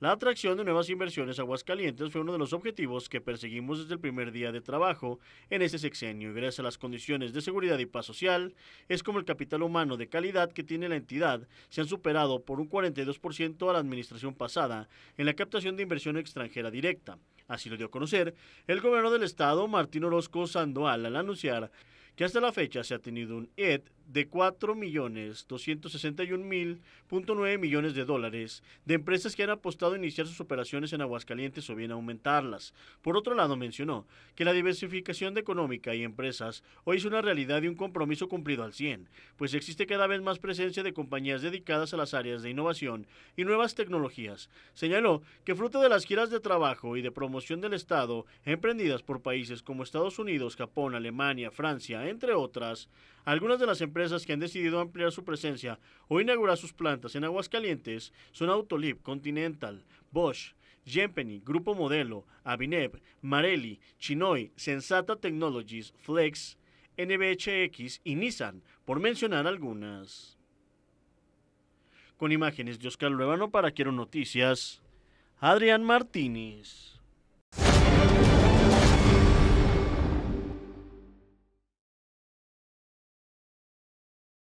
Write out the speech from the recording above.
La atracción de nuevas inversiones a Aguascalientes fue uno de los objetivos que perseguimos desde el primer día de trabajo en este sexenio y gracias a las condiciones de seguridad y paz social, es como el capital humano de calidad que tiene la entidad se han superado por un 42% a la administración pasada en la captación de inversión extranjera directa. Así lo dio a conocer el gobernador del estado, Martín Orozco Sandoval, al anunciar que hasta la fecha se ha tenido un ed de 4.261.9 millones millones de dólares de empresas que han apostado a iniciar sus operaciones en Aguascalientes o bien aumentarlas. Por otro lado, mencionó que la diversificación de económica y empresas hoy es una realidad y un compromiso cumplido al 100, pues existe cada vez más presencia de compañías dedicadas a las áreas de innovación y nuevas tecnologías. Señaló que fruto de las giras de trabajo y de promoción del Estado emprendidas por países como Estados Unidos, Japón, Alemania, Francia, entre otras, algunas de las empresas empresas que han decidido ampliar su presencia o inaugurar sus plantas en Aguascalientes son Autolib, Continental, Bosch, Jempeny, Grupo Modelo, Avineb, Marelli, Chinoy, Sensata Technologies, Flex, NBHX y Nissan, por mencionar algunas. Con imágenes de Oscar Luevano para Quiero Noticias, Adrián Martínez.